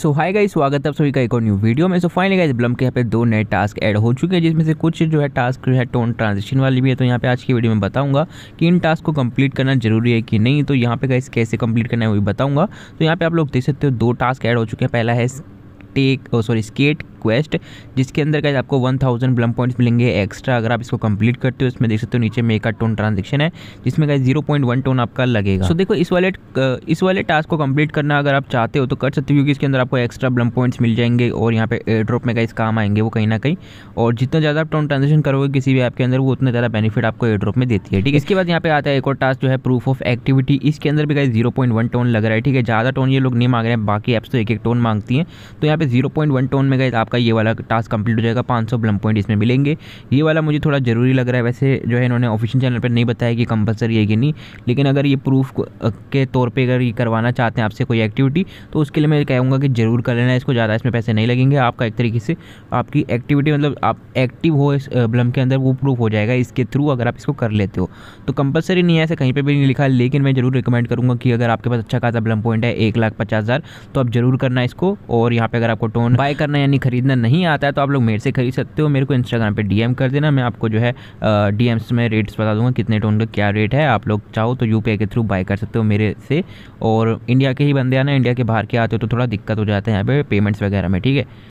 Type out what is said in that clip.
सो hi guys स्वागत है आप सभी का एक और न्यू वीडियो में सो फाइनली गाइस ब्लम के यहाँ पे दो नए टास्क ऐड हो चुके हैं जिसमें से कुछ जो है टास्क जो है टोन ट्रांजिशन वाली भी है तो यहाँ पे आज की वीडियो में बताऊंगा कि इन टास्क को कंप्लीट करना जरूरी है कि नहीं तो यहाँ पे गाइस कैसे कंप्लीट करना है वो भी बताऊंगा तो यहाँ पे आप लोग देख सकते हो दो टास्क ऐड हो चुके हैं पहला है टेक सॉरी स्केट क्वेस्ट जिसके अंदर का आपको वन थाउजेंड ब्लम पॉइंट्स मिलेंगे एक्स्ट्रा अगर आप इसको कंप्लीट करते हो इसमें देख सकते हो नीचे में एक टोन ट्रांजेक्शन है जिसमें का जीरो पॉइंट वन टोन आपका लगेगा सो so, देखो इस वाले इस वाले टास्क को कंप्लीट करना अगर आप चाहते हो तो कर सकते हो क्योंकि इसके अंदर आपको एक्स्ट्रा ब्लम पॉइंट्स मिल जाएंगे और यहाँ पे एयर ड्रॉप में का काम आएंगे वो कहीं ना कहीं और जितना ज़्यादा आप टोन ट्रांजेक्शन करोगे किसी भी ऐप के अंदर वो उतना ज़्यादा बेनिफिट आपको एयर ड्रॉप में देती है ठीक है इसके बाद यहाँ पे आता है एक और टास्क जो है प्रूफ ऑफ एक्टिविटी इसके अंदर भी guys zero point one ton लग रहा है ठीक है ज़्यादा टोन ये लोग नहीं मांग रहे हैं बाकी ऐप्स तो एक एक टोन मांगती हैं तो यहाँ पे जीरो पॉइंट वन टोन में गए आप आपका ये वाला टास्क कंप्लीट हो जाएगा पाँच सौ ब्लम पॉइंट इसमें मिलेंगे ये वाला मुझे थोड़ा ज़रूरी लग रहा है वैसे जो है इन्होंने ऑफिशियल चैनल पर नहीं बताया कि कंपलसरी है कि नहीं लेकिन अगर ये प्रूफ के तौर पर अगर ये करवाना चाहते हैं आपसे कोई एक्टिविटी तो उसके लिए मैं कहूँगा कि ज़रूर कर लेना इसको ज़्यादा इसमें पैसे नहीं लगेंगे आपका एक तरीके से आपकी एक्टिविटी मतलब आप एक्टिव हो इस ब्लम के अंदर वो प्रूफ हो जाएगा इसके थ्रू अगर आप इसको कर लेते हो तो कंपलसरी नहीं है ऐसे कहीं पर भी नहीं लिखा लेकिन मैं ज़रूर रिकमेंड करूँगा कि अगर आपके पास अच्छा खासा ब्लम पॉइंट है एक लाख पचास हज़ार तो आप ज़रूर करना इसको और यहाँ पे अगर आपको टोन बाय करना यानी खरीद खरीदना नहीं आता है तो आप लोग मेरे से खरीद सकते हो मेरे को इंस्टाग्राम पर डी कर देना मैं आपको जो है डी में रेट्स बता दूंगा कितने टोन का क्या रेट है आप लोग चाहो तो यू के थ्रू बाय कर सकते हो मेरे से और इंडिया के ही बंदे आना इंडिया के बाहर के आते हो तो थोड़ा दिक्कत हो जाता है यहाँ पर पेमेंट्स वगैरह में ठीक है